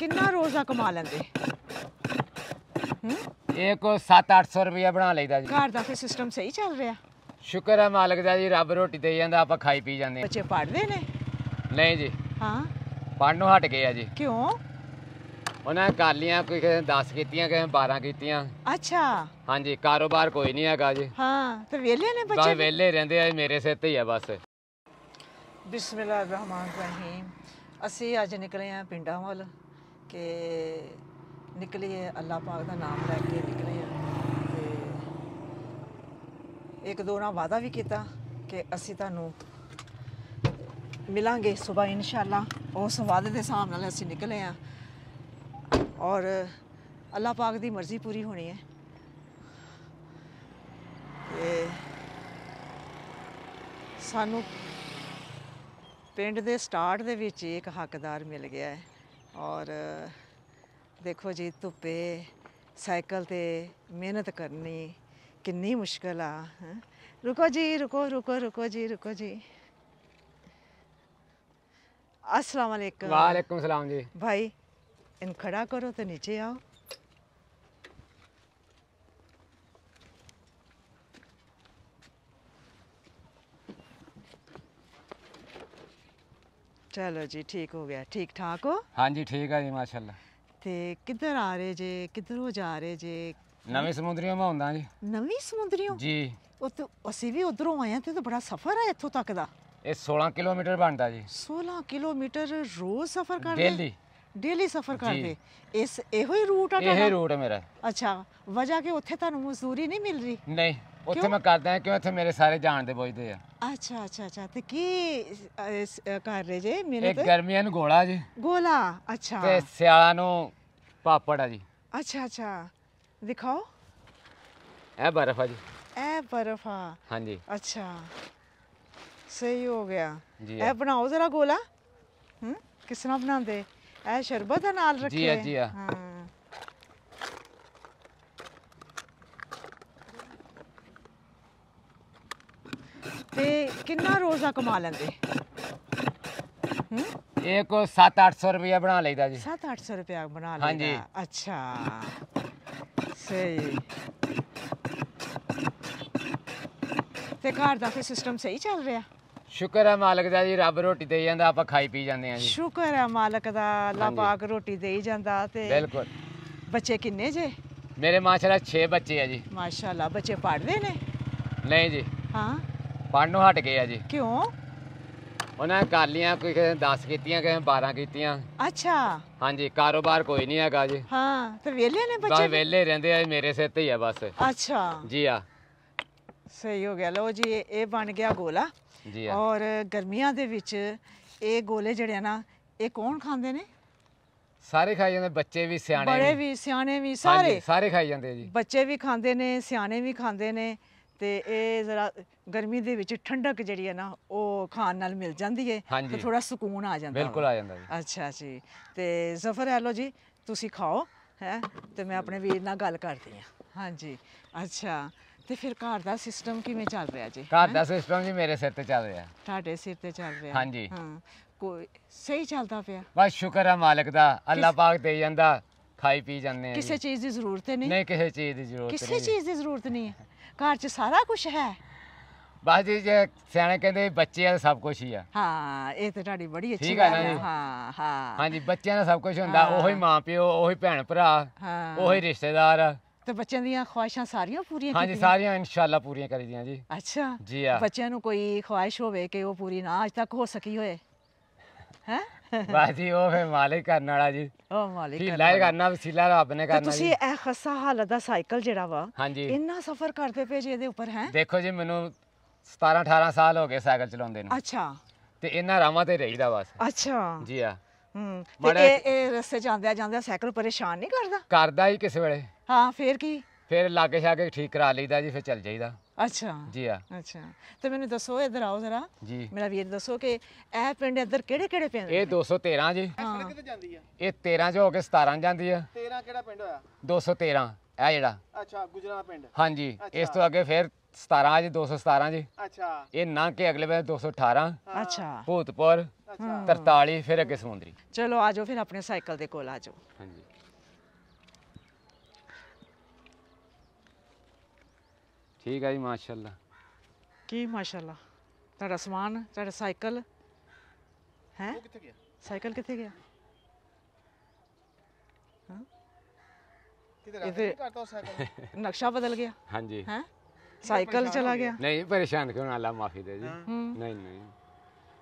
ਕਿੰਨਾ ਰੋਜ਼ਾ ਕਮਾ ਲੈਂਦੇ ਹੂੰ ਇਹ ਕੋ 7-800 ਰੁਪਏ ਬਣਾ ਲਈਦਾ ਜੀ ਘਰ ਦਾ ਫਿਰ ਸਿਸਟਮ ਸਹੀ ਚੱਲ ਰਿਹਾ ਸ਼ੁਕਰ ਹੈ ਮਾਲਕ ਦਾ ਜੀ ਰੱਬ ਰੋਟੀ ਦੇ ਜਾਂਦਾ ਆਪਾਂ ਖਾਈ ਪੀ ਜਾਂਦੇ ਬੱਚੇ ਪੜ੍ਹਦੇ ਨੇ ਨਹੀਂ ਜੀ ਹਾਂ ਪੜਨੋਂ ਹਟ ਗਏ ਆ ਜੀ ਕਿਉਂ ਉਹਨਾਂ ਕਰ ਲੀਆਂ ਕੋਈ ਕਿਸੇ 10 ਕੀਤੀਆਂ ਕਿਸੇ 12 ਕੀਤੀਆਂ ਅੱਛਾ ਹਾਂਜੀ ਕਾਰੋਬਾਰ ਕੋਈ ਨਹੀਂ ਹੈਗਾ ਜੀ ਹਾਂ ਤੇ ਵਿਹਲੇ ਨੇ ਬੱਚੇ ਬਸ ਵਿਹਲੇ ਰਹਿੰਦੇ ਆ ਮੇਰੇ ਸਿਰ ਤੇ ਹੀ ਆ ਬਸ ਬਿਸਮਿਲ੍ਲਾਹਿਰ ਰਹਿਮਾਨ ਰਹੀਮ ਅਸੀਂ ਅੱਜ ਨਿਕਲੇ ਆ ਪਿੰਡਾਂ ਵੱਲ ਕਿ ਨਿਕਲੀਏ ਅੱਲਾ ਪਾਕ ਦਾ ਨਾਮ ਲੈ ਕੇ ਨਿਕਲੇ ਆ ਤੇ ਇੱਕ ਦੋ ਨਾਲ ਵਾਦਾ ਵੀ ਕੀਤਾ ਕਿ ਅਸੀਂ ਤੁਹਾਨੂੰ ਮਿਲਾਂਗੇ ਸਵੇਰ ਇਨਸ਼ਾਅੱਲਾ ਉਸ ਵਾਅਦੇ ਦੇ ਹਿਸਾਬ ਨਾਲ ਅਸੀਂ ਨਿਕਲੇ ਆ ਔਰ ਅੱਲਾ ਪਾਕ ਦੀ ਮਰਜ਼ੀ ਪੂਰੀ ਹੋਣੀ ਹੈ ਇਹ ਸਾਨੂੰ ਪਿੰਡ ਦੇ ਸਟਾਰਟ ਦੇ ਵਿੱਚ ਇੱਕ ਹੱਕਦਾਰ ਮਿਲ ਗਿਆ ਹੈ और देखो जी धुप्पे साइकिल मेहनत करनी कि मुश्किल आ रुको जी रुको रुको रुको जी रुको जी असलामेकम वालेकुम सलाम जी भाई इन खड़ा करो तो नीचे आओ ਚਲੋ ਜੀ ਠੀਕ ਹੋ ਗਿਆ ਠੀਕ ਠਾਕ ਹੋ ਹਾਂਜੀ ਠੀਕ ਆ ਜੀ ਮਾਸ਼ਾਅੱਲਾ ਤੇ ਕਿੱਧਰ ਆ ਰਹੇ ਜੇ ਕਿੱਧਰੋਂ ਜਾ ਰਹੇ ਜੇ ਨਵੇਂ ਸਮੁੰਦਰੀਆਂ ਮਾ ਹੁੰਦਾ ਜੀ ਨਵੀਂ ਸਮੁੰਦਰੀਆਂ ਜੀ ਉਹ ਤੇ ਅਸੀਂ ਵੀ ਉਧਰੋਂ ਆਏ ਆ ਤੇ ਤਾਂ ਬੜਾ ਸਫ਼ਰ ਆ ਇੱਥੋਂ ਤੱਕ ਦਾ ਇਹ 16 ਕਿਲੋਮੀਟਰ ਬਣਦਾ ਜੀ 16 ਕਿਲੋਮੀਟਰ ਰੋਜ਼ ਸਫ਼ਰ ਕਰਦੇ ਡੇਲੀ ਡੇਲੀ ਸਫ਼ਰ ਕਰਦੇ ਇਸ ਇਹੋ ਹੀ ਰੂਟ ਆ ਇਹ ਰੂਟ ਹੈ ਮੇਰਾ ਅੱਛਾ ਵਜਾ ਕਿ ਉੱਥੇ ਤੁਹਾਨੂੰ ਮਜ਼ਦੂਰੀ ਨਹੀਂ ਮਿਲ ਰਹੀ ਨਹੀਂ ਉੱਥੇ ਮੈਂ ਕਰਦਾ ਕਿਉਂ ਇੱਥੇ ਮੇਰੇ ਸਾਰੇ ਜਾਣਦੇ ਪੁੱਛਦੇ ਆ ਅੱਛਾ ਅੱਛਾ ਅੱਛਾ ਤੇ ਕੀ ਕਰ ਰਹੇ ਜੇ ਮੇਰੇ ਤੇ ਤੇ ਗਰਮੀਆਂ ਨੂੰ ਗੋਲਾ ਜੀ ਗੋਲਾ ਅੱਛਾ ਤੇ ਸਿਆਲਾਂ ਨੂੰ ਪਾਪੜ ਆ ਜੀ ਅੱਛਾ ਅੱਛਾ ਦਿਖਾਓ ਐ ਬਰਫ਼ ਆ ਜੀ ਐ ਬਰਫ ਆ ਹਾਂਜੀ ਅੱਛਾ ਸਹੀ ਹੋ ਗਿਆ ਜੀ ਬਣਾਓ ਜ਼ਰਾ ਗੋਲਾ ਹੂੰ ਕਿਸ ਤਰ੍ਹਾਂ ਬਣਾਉਂਦੇ ਐ ਸ਼ਰਬਤ ਨਾਲ ਰੱਖੇ ਜੀ ਜੀ ਹਾਂ ਤੇ ਕਿੰਨਾ ਰੋਜ਼ ਦਾ ਕਮਾ ਲੈਂਦੇ ਹੂੰ ਇਹ ਕੋ 7-800 ਰੁਪਏ ਬਣਾ ਲਈਦਾ ਜੀ 7-800 ਰੁਪਏ ਬਣਾ ਲਈਦਾ ਹਾਂਜੀ ਅੱਛਾ ਸਹੀ ਤੇ ਘਰ ਦਾ ਫਿਰ ਸਿਸਟਮ ਸਹੀ ਚੱਲ ਰਿਹਾ ਸ਼ੁਕਰ ਹੈ ਮਾਲਕ ਦਾ ਜੀ ਰੱਬ ਰੋਟੀ ਦੇ ਜਾਂਦਾ ਆਪਾਂ ਖਾਈ ਪੀ ਜਾਂਦੇ ਆ ਜੀ ਸ਼ੁਕਰ ਹੈ ਮਾਲਕ ਦਾ ਅੱਲਾ ਪਾਕ ਰੋਟੀ ਦੇ ਜਾਂਦਾ ਤੇ ਬਿਲਕੁਲ ਬੱਚੇ ਕਿੰਨੇ ਜੇ ਮੇਰੇ ਮਾਸ਼ਾਅੱਲਾ 6 ਬੱਚੇ ਆ ਜੀ ਮਾਸ਼ਾਅੱਲਾ ਬੱਚੇ ਪੜ੍ਹਦੇ ਨੇ ਨਹੀਂ ਜੀ ਹਾਂ ਪੜਨ ਨੂੰ ਹਟ ਗਏ ਆ ਜੀ ਕਿਉਂ ਉਹਨਾਂ ਕਰ ਲੀਆਂ ਕੋਈ ਕਿਸੇ 10 ਕੀਤੀਆਂ ਕਿਸੇ 12 ਕੀਤੀਆਂ ਅੱਛਾ ਹਾਂਜੀ ਕਾਰੋਬਾਰ ਕੋਈ ਨਹੀਂ ਹੈਗਾ ਜੀ ਹਾਂ ਤੇ ਵਿਹਲੇ ਨੇ ਬੱਚੇ ਬਸ ਵਿਹਲੇ ਰਹਿੰਦੇ ਆ ਮੇਰੇ ਸਿਰ ਤੇ ਹੀ ਆ ਬਸ ਅੱਛਾ ਜੀ ਆ ਸਹੀ ਹੋ ਗਿਆ ਲੋ ਜੀ ਇਹ ਬਣ ਗਿਆ ਗੋਲਾ ਜੀ ਆ ਔਰ ਗਰਮੀਆਂ ਦੇ ਵਿੱਚ ਇਹ ਗੋਲੇ ਜਿਹੜੇ ਆ ਨਾ ਇਹ ਕੌਣ ਖਾਂਦੇ ਨੇ ਸਾਰੇ ਖਾਈ ਜਾਂਦੇ ਬੱਚੇ ਵੀ ਸਿਆਣੇ ਵੀ ਬੜੇ ਵੀ ਸਿਆਣੇ ਵੀ ਸਾਰੇ ਸਾਰੇ ਖਾਈ ਜਾਂਦੇ ਜੀ ਬੱਚੇ ਵੀ ਖਾਂਦੇ ਨੇ ਸਿਆਣੇ ਵੀ ਖਾਂਦੇ ਨੇ ਤੇ ਇਹ ਜ਼ਰਾ ਗਰਮੀ ਦੇ ਵਿੱਚ ਠੰਡਕ ਜਿਹੜੀ ਹੈ ਨਾ ਉਹ ਖਾਣ ਨਾਲ ਮਿਲ ਜਾਂਦੀ ਹੈ ਤੇ ਥੋੜਾ ਸਕੂਨ ਆ ਜਾਂਦਾ ਬਿਲਕੁਲ ਆ ਜਾਂਦਾ ਜੀ ਅੱਛਾ ਜੀ ਤੇ ਜ਼ਫਰ ਹੈਲੋ ਜੀ ਤੁਸੀਂ ਖਾਓ ਹੈ ਤੇ ਮੈਂ ਆਪਣੇ ਵੀਰ ਨਾਲ ਗੱਲ ਕਰਦੀ ਹਾਂ ਹਾਂਜੀ ਅੱਛਾ ਤੇ ਫਿਰ ਘਰ ਦਾ ਸਿਸਟਮ ਕਿਵੇਂ ਚੱਲ ਰਿਹਾ ਜੀ ਘਰ ਦਾ ਸਿਸਟਮ ਜੀ ਮੇਰੇ ਸਿਰ ਤੇ ਚੱਲ ਰਿਹਾ ਤੁਹਾਡੇ ਸਿਰ ਤੇ ਚੱਲ ਰਿਹਾ ਹਾਂਜੀ। ਹਾਂ ਕੋਈ ਸਹੀ ਚੱਲਦਾ ਪਿਆ ਬਸ ਸ਼ੁਕਰ ਹੈ ਮਾਲਕ ਦਾ ਅੱਲਾ ਪਾਕ ਦੇ ਜਾਂਦਾ ਖਾਈ ਪੀ ਜਾਂਦੇ ਆ ਕਿਸੇ ਚੀਜ਼ ਦੀ ਜ਼ਰੂਰਤ ਨਹੀਂ ਨਹੀਂ ਕਿਸੇ ਚੀਜ਼ ਦੀ ਜ਼ਰੂਰਤ ਨਹੀਂ ਕਿਸੇ ਚੀਜ਼ ਦੀ ਜ਼ਰੂਰਤ ਨਹੀਂ ਹੈ ਘਰ 'ਚ ਸਾਰਾ ਕੁਝ ਹੈ ਬਸ ਜੀ ਜੇ ਸਿਆਣੇ ਕਹਿੰਦੇ ਬੱਚਿਆਂ ਦਾ ਸਭ ਕੁਝ ਹੀ ਆ ਹਾਂ ਇਹ ਤੇ ਤੁਹਾਡੀ ਬੜੀ ਅੱਛੀ ਗੱਲ ਹੈ ਹਾਂ ਹਾਂ ਹਾਂਜੀ ਬੱਚਿਆਂ ਦਾ ਸਭ ਕੁਝ ਹੁੰਦਾ ਉਹੀ ਮਾਂ ਪਿਓ ਉਹੀ ਭੈਣ ਭਰਾ ਹਾਂ। ਉਹੀ ਰਿਸ਼ਤੇਦਾਰ ਤੇ ਬੱਚਿਆਂ ਦੀਆਂ ਖੁਆਇਸ਼ਾਂ ਸਾਰੀਆਂ ਪੂਰੀਆਂ ਹਾਂਜੀ ਸਾਰੀਆਂ ਇਨਸ਼ਾਅੱਲਾ ਪੂਰੀਆਂ ਦੀਆਂ ਜੀ ਅੱਛਾ ਜੀ ਆ। ਬੱਚਿਆਂ ਨੂੰ ਕੋਈ ਖੁਆਇਸ਼ ਹੋਵੇ ਕਿ ਉਹ ਪੂਰੀ ਨਾ ਅਜ ਤੱਕ ਹੋ ਸਕੀ ਹੋਏ ਹੈ ਬਾਜੀ ਉਹ ਫੇ ਮਾਲਿਕ ਕਰਨ ਵਾਲਾ ਜੀ ਉਹ ਮਾਲਿਕ ਹੀਲਾ ਹੀ ਕਰਨਾ ਵਸੀਲਾ ਰੱਬ ਨੇ ਕਰਨਾ ਤੁਸੀਂ ਇਹ ਖਸਾ ਹਾਲਤ ਦਾ ਸਾਈਕਲ ਜਿਹੜਾ ਵਾ ਇੰਨਾ ਸਫ਼ਰ ਕਰਦੇ ਪਏ ਜੇ ਇਹਦੇ ਉੱਪਰ ਹੈ ਦੇਖੋ ਜੀ ਮੈਨੂੰ 17 18 ਸਾਲ ਹੋ ਗਏ ਸਾਈਕਲ ਚਲਾਉਂਦੇ ਨੂੰ ਅੱਛਾ ਤੇ ਇੰਨਾ ਰਾਵਾਂ ਤੇ ਰਹੀਦਾ ਬਸ ਅੱਛਾ ਜੀ ਆ ਹੂੰ ਤੇ ਇਹ ਰਸਤੇ ਜਾਂਦੇ ਜਾਂਦੇ ਸਾਈਕਲ ਪਰੇਸ਼ਾਨ ਨਹੀਂ ਕਰਦਾ ਕਰਦਾ ਹੀ ਕਿਸੇ ਵੇਲੇ ਹਾਂ ਫੇਰ ਕੀ ਫੇਰ ਲਾਗੇ ਕੇ ਠੀਕ ਕਰਾ ਲਈਦਾ ਜੀ ਫੇਰ ਚੱਲ ਜਾਈਦਾ ਅੱਛਾ ਜੀ ਆ ਅੱਛਾ ਤੇ ਮੈਨੂੰ ਦੱਸੋ ਇਧਰ ਆਓ ਜ਼ਰਾ ਜੀ ਮੇਰਾ ਵੀਰ ਦੱਸੋ ਕਿ ਇਹ ਪਿੰਡ ਇਧਰ ਕਿਹੜੇ ਕਿਹੜੇ ਪਿੰਡ ਇਹ 213 ਜੀ ਸੜਕ ਕਿੱਥੇ ਜਾਂਦੀ ਆ ਇਹ 13 ਚ ਹੋ ਕੇ 17 ਜਾਂਦੀ ਆ 13 ਕਿਹੜਾ ਪਿੰਡ ਹੋਇਆ 213 ਆ ਜਿਹੜਾ ਅੱਛਾ ਗੁਜਰਾਂ ਪਿੰਡ ਹਾਂਜੀ ਇਸ ਤੋਂ ਅੱਗੇ ਫਿਰ 17 ਜੀ 217 ਜੀ ਅੱਛਾ ਇਹ ਨਾ ਕਿ ਅਗਲੇ ਵੇ 218 ਅੱਛਾ ਭੂਤਪੁਰ 43 ਫਿਰ ਅੱਗੇ ਸਮੁੰਦਰੀ ਚਲੋ ਆਜੋ ਫਿਰ ਆਪਣੇ ਸਾਈਕਲ ਦੇ ਕੋਲ ਆਜੋ ਹਾਂਜੀ ਠੀਕ ਹੈ ਜੀ ਮਾਸ਼ਾਅੱਲਾ ਕੀ ਮਾਸ਼ਾਅੱਲਾ ਤੁਹਾਡਾ ਸਮਾਨ ਤੁਹਾਡਾ ਸਾਈਕਲ ਹੈ ਉਹ ਕਿੱਥੇ ਗਿਆ ਸਾਈਕਲ ਕਿੱਥੇ ਗਿਆ ਹਾਂ ਕਿਧਰ ਇਹਦੇ- ਕਰਤਾ ਸਾਈਕਲ ਨਕਸ਼ਾ ਬਦਲ ਗਿਆ ਹਾਂਜੀ ਹੈ ਸਾਈਕਲ ਚਲਾ ਗਿਆ ਨਹੀਂ ਪਰੇਸ਼ਾਨ ਕਿਉਂ ਨਾ ਅੱਲਾ ਮਾਫੀ ਦੇ ਜੀ ਨਹੀਂ ਨਹੀਂ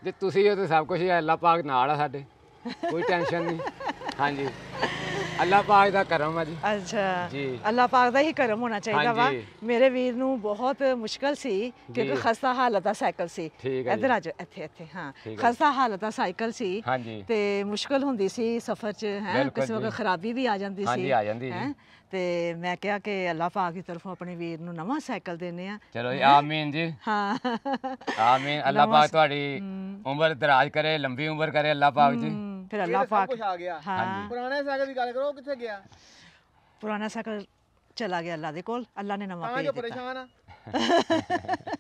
ਜੇ ਤੁਸੀਂ ਉਹ ਤੇ ਸਭ ਕੁਝ ਹੈ ਅੱਲਾ ਪਾਕ ਨਾਲ ਆ ਸਾਡੇ ਕੋਈ ਟੈਨਸ਼ਨ ਨਹੀਂ ਹਾਂਜੀ ਅੱਲਾ ਪਾਕ ਦਾ ਕਰਮ ਆ ਜੀ ਅੱਛਾ ਜੀ। ਅੱਲਾ ਪਾਕ ਦਾ ਹੀ ਕਰਮ ਹੋਣਾ ਚਾਹੀਦਾ ਵਾ ਮੇਰੇ ਵੀਰ ਨੂੰ ਬਹੁਤ ਮੁਸ਼ਕਲ ਸੀ ਕਿਉਂਕਿ ਖਸਤਾ ਹਾਲਤ ਦਾ ਸਾਈਕਲ ਸੀ ਇਧਰ ਆ ਜਾ ਇੱਧਰ ਆ ਇੱਥੇ ਇੱਥੇ ਹਾਂ ਖਸਤਾ ਹਾਲਤ ਦਾ ਸਾਈਕਲ ਸੀ ਤੇ ਮੁਸ਼ਕਲ ਹੁੰਦੀ ਸੀ ਸਫ਼ਰ 'ਚ ਹੈ ਕਿਸੇ ਵਕਤ ਖਰਾਬੀ ਵੀ ਆ ਜਾਂਦੀ ਸੀ ਹਾਂਜੀ, ਆ ਜਾਂਦੀ ਸੀ ਤੇ ਮੈਂ ਕਿਹਾ ਕਿ ਅੱਲਾ ਪਾਕ ਦੀ ਤਰਫੋਂ ਆਪਣੇ ਵੀਰ ਨੂੰ ਨਵਾਂ ਸਾਈਕਲ ਦੇਣੇ ਆ ਚਲੋ ਜੀ ਆਮੀਨ ਜੀ ਹਾਂ ਆਮੀਨ ਅੱਲਾ ਪਾਕ ਤੁਹਾਡੀ ਉਮਰ ਦਰਾਜ ਕਰੇ ਲੰਬੀ ਉਮਰ ਕਰੇ ਅੱਲਾ ਪਾਕ ਜੀ ਫਿਰ ਅੱਲਾ ਪਾਕ ਕੁਝ ਆ ਗਿਆ ਹਾਂ ਪੁਰਾਣੇ ਸਾਗਰ ਦੀ ਗੱਲ ਕਰੋ ਉਹ ਕਿੱਥੇ ਗਿਆ ਪੁਰਾਣਾ ਸਾਈਕਲ ਚਲਾ ਗਿਆ ਅੱਲਾ ਦੇ ਕੋਲ ਅੱਲਾ ਨੇ ਨਵਾਂ ਭੇਜ ਦਿੱਤਾ ਤਾਂ ਜੋ ਪਰੇਸ਼ਾਨ ਆ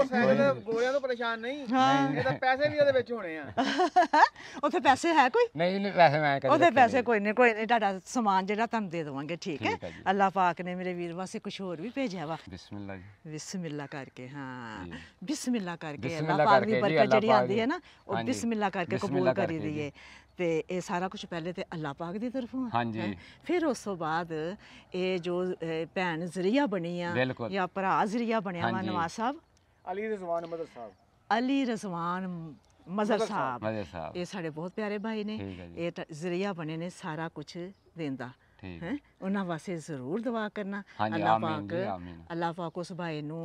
ਉਹ ਸਾਈਕਲ ਗੋਰਿਆਂ ਤੋਂ ਪਰੇਸ਼ਾਨ ਨਹੀਂ ਹਾਂ। ਇਹ ਤਾਂ ਪੈਸੇ ਵੀ ਇਹਦੇ ਵਿੱਚ ਹੋਣੇ ਆ ਉੱਥੇ ਪੈਸੇ ਹੈ ਕੋਈ ਨਹੀਂ ਨਹੀਂ ਪੈਸੇ ਮੈਂ ਕਦੇ ਉਹਦੇ ਪੈਸੇ ਕੋਈ ਨਹੀਂ ਕੋਈ ਨਹੀਂ ਤੁਹਾਡਾ ਸਮਾਨ ਜਿਹੜਾ ਤੁਹਾਨੂੰ ਦੇ ਦਵਾਂਗੇ ਠੀਕ ਹੈ ਅੱਲਾਹ ਪਾਕ ਨੇ ਮੇਰੇ ਵੀਰ ਵਾਸਤੇ ਕੁਝ ਹੋਰ ਵੀ ਭੇਜਿਆ ਵਾ ਨਹੀਂ। ਜੀ ਬਿਸਮਿਲ੍ਲਾ ਕਰਕੇ ਹਾਂ ਬਿਸਮਿਲ੍ਲਾ ਕਰਕੇ ਅੱਲਾਹ ਬਿਸਮਿਲ੍ਲਾ ਪਾਕ ਦੀ ਬਰਕਤ ਜਿਹੜੀ ਪਾਕ ਆਉਂਦੀ ਹੈ ਨਾ ਉਹ ਹਾਂਜੀ। ਕਰਕੇ ਕਬੂਲ ਕਰੀ ਦਈਏ ਤੇ ਇਹ ਸਾਰਾ ਕੁਝ ਪਹਿਲੇ ਤੇ ਅੱਲਾਹ ਪਾਕ ਦੀ ਤਰਫੋਂ ਹੈ ਫਿਰ ਉਸ ਤੋਂ ਬਾਅਦ ਇਹ ਜੋ ਭੈਣ ਜ਼ਰੀਆ ਬਣੀ ਆ ਬਿਲਕੁਲ। ਜਾਂ ਭਰਾ ਜ਼ਰੀਆ ਬਣਿਆ ਵਾ ਹਾਂਜੀ। ਸਾਹਿਬ ਅਲੀ ਰਜ਼ਵਾਨ ਮਦਰ ਸਾਹਿਬ ਅਲੀ ਰਜ਼ਵਾਨ ਮਦਰ ਸਾਹਿਬ ਇਹ ਸਾਡੇ ਬਹੁਤ ਪਿਆਰੇ ਭਾਈ ਨੇ ਇਹ ਜ਼ਰੀਆ ਬਣੇ ਨੇ ਸਾਰਾ ਕੁਝ ਦਿੰਦਾ ਹੈ ਉਹਨਾਂ ਵਾਸਤੇ ਜ਼ਰੂਰ ਦੁਆ ਕਰਨਾ ਅੱਲਾਹ ਪਾਕ ਅੱਲਾਹ ਪਾਕ ਉਸ ਭਾਈ ਨੂੰ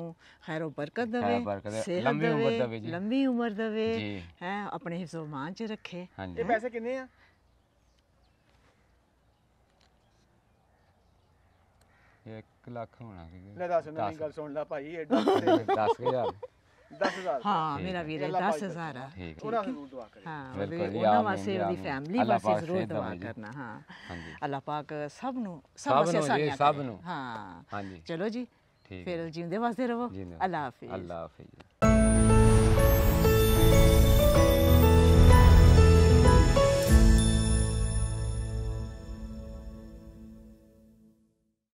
ਖੈਰ ਬਰਕਤ ਦੇਵੇ ਲੰਮੀ ਉਮਰ ਦੇਵੇ ਲੰਮੀ ਉਮਰ ਦੇਵੇ ਹੈ ਆਪਣੇ ਹਿਫਜ਼ੋ ਚ ਰੱਖੇ ਇਹ ਪੈਸੇ ਕਿੰਨੇ ਆ 1 ਲੱਖ ਹੋਣਾ ਲੈ ਦੱਸ ਨਵੀਂ ਗੱਲ ਸੁਣ ਲੈ ਭਾਈ ਐਡਾ 10000 10000 ਹਾਂ ਮੇਰਾ ਵੀਰੇ 10000 ਆ ਠੀਕ ਉਹਨਾਂ ਨੂੰ ਦੁਆ ਕਰੇ ਹਾਂ ਬਿਲਕੁਲ ਉਹਨਾਂ ਵਾਸਤੇ ਉਹਦੀ ਫੈਮਿਲੀ ਵਾਸਤੇ ਜ਼ਰੂਰ ਦੁਆ ਕਰਨਾ ਹਾਂ ਹਾਂਜੀ ਅੱਲਾਹ ਪਾਕ ਸਭ ਨੂੰ ਸਭ ਵਾਸਤੇ ਸਾਡੀਆਂ ਸਭ ਨੂੰ ਹਾਂ ਚਲੋ ਜੀ ਫਿਰ ਜਿੰਦੇ ਵਾਸਤੇ ਰਹੋ ਅੱਲਾਹ ਹਾਫਿਜ਼ ਅੱਲਾਹ ਹਾਫਿਜ਼